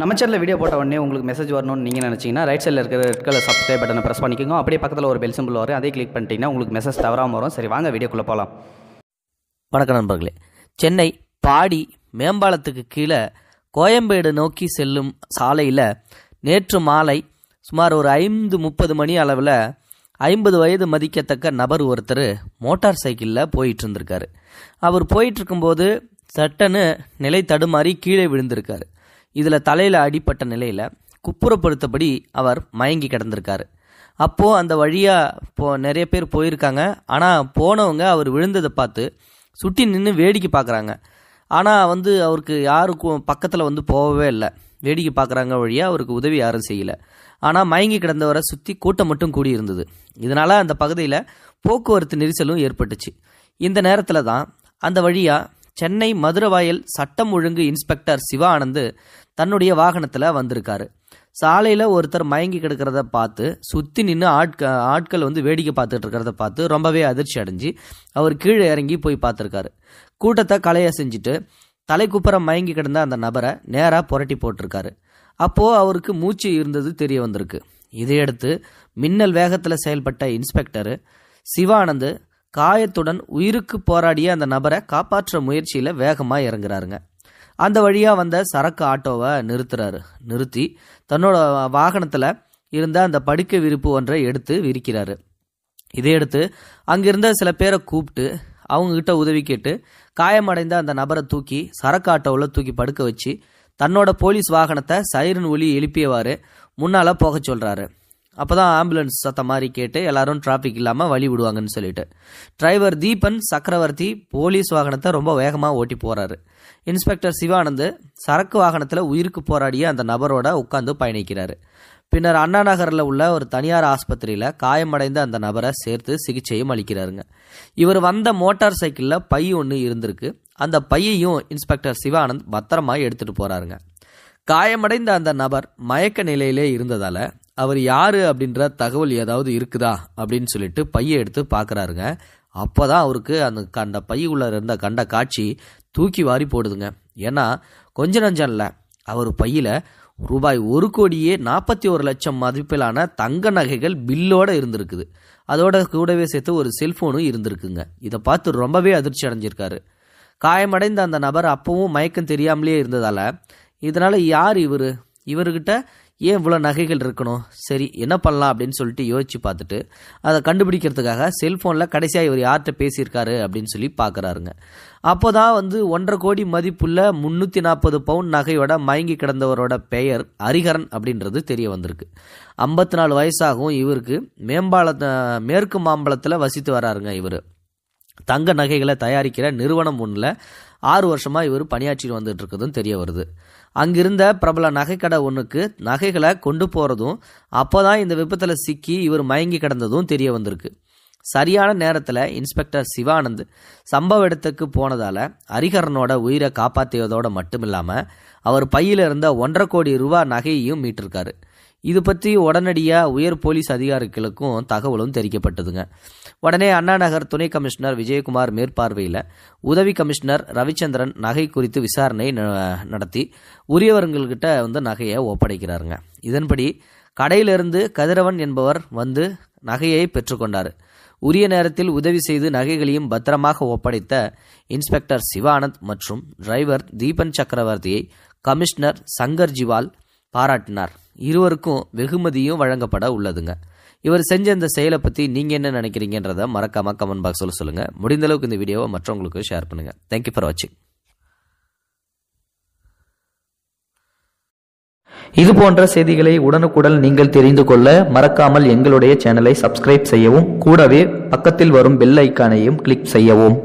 நம்ம சேனலில் வீடியோ போட்ட உடனே உங்களுக்கு மெசேஜ் வரணும்னு நீங்கள் நினச்சிங்கன்னா ரைட் சைடில் இருக்கிற ரெட் கலர் சப்ஸ்கிரைப் பட்டனை ப்ரெஸ் பண்ணிக்கோங்க அப்படியே பக்கத்தில் ஒரு பெல் சிம்பிள் வரும் அதே கிளிக் பண்ணிட்டீங்கன்னா உங்களுக்கு மெசேஜ் தவறாமல் வரும் சரி வாங்க வீடியோக்குள்ளே போகலாம் வணக்கம் நண்பர்களே சென்னை பாடி மேம்பாலத்துக்கு கீழே கோயம்பேடு நோக்கி செல்லும் சாலையில் நேற்று மாலை சுமார் ஒரு ஐந்து முப்பது மணி அளவில் ஐம்பது வயது மதிக்கத்தக்க நபர் ஒருத்தர் மோட்டார் சைக்கிளில் போயிட்டு இருந்திருக்காரு அவர் போயிட்டு இருக்கும்போது சட்டன்னு நிலை தடுமாறி கீழே விழுந்திருக்காரு இதில் தலையில் அடிப்பட்ட நிலையில் குப்புறப்படுத்தபடி அவர் மயங்கி கிடந்திருக்காரு அப்போது அந்த வழியாக போ நிறைய பேர் போயிருக்காங்க ஆனால் போனவங்க அவர் விழுந்ததை பார்த்து சுட்டி நின்று வேடிக்கை பார்க்குறாங்க ஆனால் வந்து அவருக்கு யாருக்கும் பக்கத்தில் வந்து போகவே இல்லை வேடிக்கை பார்க்குறாங்க வழியாக அவருக்கு உதவி யாரும் செய்யலை ஆனால் மயங்கி கிடந்தவரை சுற்றி கூட்டம் மட்டும் கூடியிருந்தது இதனால் அந்த பகுதியில் போக்குவரத்து நெரிசலும் ஏற்பட்டுச்சு இந்த நேரத்தில் தான் அந்த வழியாக சென்னை மதுரவாயல் சட்டம் ஒழுங்கு இன்ஸ்பெக்டர் சிவானந்து தன்னுடைய வாகனத்தில் வந்திருக்காரு சாலையில் ஒருத்தர் மயங்கி கிடக்கிறத பார்த்து சுற்றி நின்று ஆட்க ஆட்கள் வந்து வேடிக்கை பார்த்துட்டு இருக்கிறத பார்த்து ரொம்பவே அதிர்ச்சி அடைஞ்சு அவர் கீழே இறங்கி போய் பார்த்துருக்காரு கூட்டத்தை கலைய செஞ்சுட்டு தலைக்குப்புற மயங்கி கிடந்த அந்த நபரை நேராக புரட்டி போட்டிருக்காரு அப்போது அவருக்கு மூச்சு இருந்தது தெரிய வந்திருக்கு இதையடுத்து மின்னல் வேகத்தில் செயல்பட்ட இன்ஸ்பெக்டரு சிவானந்து காயத்துடன் உயிருக்கு போராடிய அந்த நபரை காப்பாற்ற முயற்சியில் வேகமாக இறங்குறாருங்க அந்த வழியாக வந்த சரக்கு ஆட்டோவை நிறுத்துறாரு நிறுத்தி தன்னோட வாகனத்தில் இருந்த அந்த படுக்கை விரிப்பு ஒன்றை எடுத்து விரிக்கிறாரு இதை எடுத்து அங்கிருந்த சில பேரை கூப்பிட்டு அவங்கக்கிட்ட உதவி கேட்டு காயமடைந்த அந்த நபரை தூக்கி சரக்கு ஆட்டோவில் தூக்கி படுக்க வச்சு தன்னோட போலீஸ் வாகனத்தை சைரன் ஒலி எழுப்பியவாறு முன்னால் போக சொல்கிறாரு அப்போ தான் ஆம்புலன்ஸ் சத்தம் மாதிரி கேட்டு எல்லாரும் டிராஃபிக் இல்லாமல் வழி விடுவாங்கன்னு சொல்லிட்டு டிரைவர் தீபன் சக்கரவர்த்தி போலீஸ் வாகனத்தை ரொம்ப வேகமாக ஓட்டி போகிறாரு இன்ஸ்பெக்டர் சிவானந்த் சரக்கு வாகனத்தில் உயிருக்கு போராடிய அந்த நபரோட உட்காந்து பயணிக்கிறார் பின்னர் அண்ணா நகரில் உள்ள ஒரு தனியார் ஆஸ்பத்திரியில் காயமடைந்த அந்த நபரை சேர்த்து சிகிச்சையும் அளிக்கிறாருங்க இவர் வந்த மோட்டார் சைக்கிளில் பை ஒன்று இருந்திருக்கு அந்த பையையும் இன்ஸ்பெக்டர் சிவானந்த் பத்திரமா எடுத்துகிட்டு போகிறாருங்க காயமடைந்த அந்த நபர் மயக்க நிலையிலே இருந்ததால் அவர் யார் அப்படின்ற தகவல் ஏதாவது இருக்குதா அப்படின்னு சொல்லிட்டு பையை எடுத்து பார்க்குறாருங்க அப்போ தான் அவருக்கு அந்த கண்ட பையுள்ள இருந்த கண்ட காட்சி தூக்கி வாரி போடுதுங்க ஏன்னா கொஞ்ச இல்லை அவர் பையில் ரூபாய் ஒரு கோடியே நாற்பத்தி ஒரு லட்சம் மதிப்பிலான தங்க நகைகள் பில்லோடு இருந்திருக்குது அதோட கூடவே சேர்த்து ஒரு செல்ஃபோனும் இருந்திருக்குங்க இதை பார்த்து ரொம்பவே அதிர்ச்சி அடைஞ்சிருக்காரு காயமடைந்த அந்த நபர் அப்பவும் மயக்கம் தெரியாமலே இருந்ததால் இதனால் யார் இவர் இவர்கிட்ட ஏன் இவ்வளோ நகைகள் இருக்கணும் சரி என்ன பண்ணலாம் அப்படின்னு சொல்லிட்டு யோசிச்சு பார்த்துட்டு அதை கண்டுபிடிக்கிறதுக்காக செல்ஃபோனில் கடைசியாக இவர் யார்கிட்ட பேசியிருக்காரு அப்படின்னு சொல்லி பார்க்குறாருங்க அப்போ தான் வந்து ஒன்றரை கோடி மதிப்புள்ள முந்நூற்றி நாற்பது பவுன் நகையோட மயங்கி கிடந்தவரோட பெயர் ஹரிஹரன் அப்படின்றது தெரிய வந்திருக்கு ஐம்பத்தி நாலு வயசாகவும் இவருக்கு மேம்பாலத்தை மேற்கு மாம்பலத்தில் வசித்து வராருங்க இவர் தங்க நகைகளை தயாரிக்கிற நிறுவனம் ஒன்றில் ஆறு வருஷமாக இவர் பணியாற்றி வந்துட்டு தெரிய வருது அங்கிருந்த பிரபல நகைக்கடை ஒன்றுக்கு நகைகளை கொண்டு போகிறதும் அப்போ தான் இந்த விபத்தில் சிக்கி இவர் மயங்கி கிடந்ததும் தெரிய வந்திருக்கு சரியான நேரத்தில் இன்ஸ்பெக்டர் சிவானந்த் சம்பவ இடத்துக்கு போனதால் ஹரிஹரனோட உயிரை காப்பாற்றியதோடு மட்டும் இல்லாமல் அவர் பையில் இருந்த ஒன்றரை கோடி ரூபா நகையையும் மீட்டிருக்காரு இது பற்றி உடனடியாக உயர் போலீஸ் அதிகாரிகளுக்கும் தகவலும் தெரிவிக்கப்பட்டதுங்க உடனே அண்ணா நகர் துணை கமிஷனர் விஜயகுமார் மேற்பார்வையில் உதவி கமிஷனர் ரவிச்சந்திரன் நகை குறித்து விசாரணை நடத்தி உரியவர்கள்கிட்ட வந்து நகையை ஒப்படைக்கிறாருங்க இதன்படி கடையிலிருந்து கதிரவன் என்பவர் வந்து நகையை பெற்றுக்கொண்டார் உரிய நேரத்தில் உதவி செய்து நகைகளையும் பத்திரமாக ஒப்படைத்த இன்ஸ்பெக்டர் சிவானந்த் மற்றும் டிரைவர் தீபன் சக்கரவர்த்தியை கமிஷனர் சங்கர் ஜிவால் பாராட்டினார் இருவருக்கும் வெகுமதியும் வழங்கப்பட உள்ளதுங்க இவர் செஞ்ச இந்த செயலை பற்றி நீங்கள் என்ன நினைக்கிறீங்கன்றத மறக்காமல் கமெண்ட் பாக்ஸில் சொல்லுங்கள் முடிந்தளவுக்கு இந்த வீடியோவை மற்றவங்களுக்கு ஷேர் பண்ணுங்கள் தேங்க்யூ ஃபார் வாட்சிங் இது போன்ற செய்திகளை உடனுக்குடன் நீங்கள் தெரிந்து கொள்ள மறக்காமல் எங்களுடைய சேனலை சப்ஸ்கிரைப் செய்யவும் கூடவே பக்கத்தில் வரும் பெல் ஐக்கானையும் கிளிக் செய்யவும்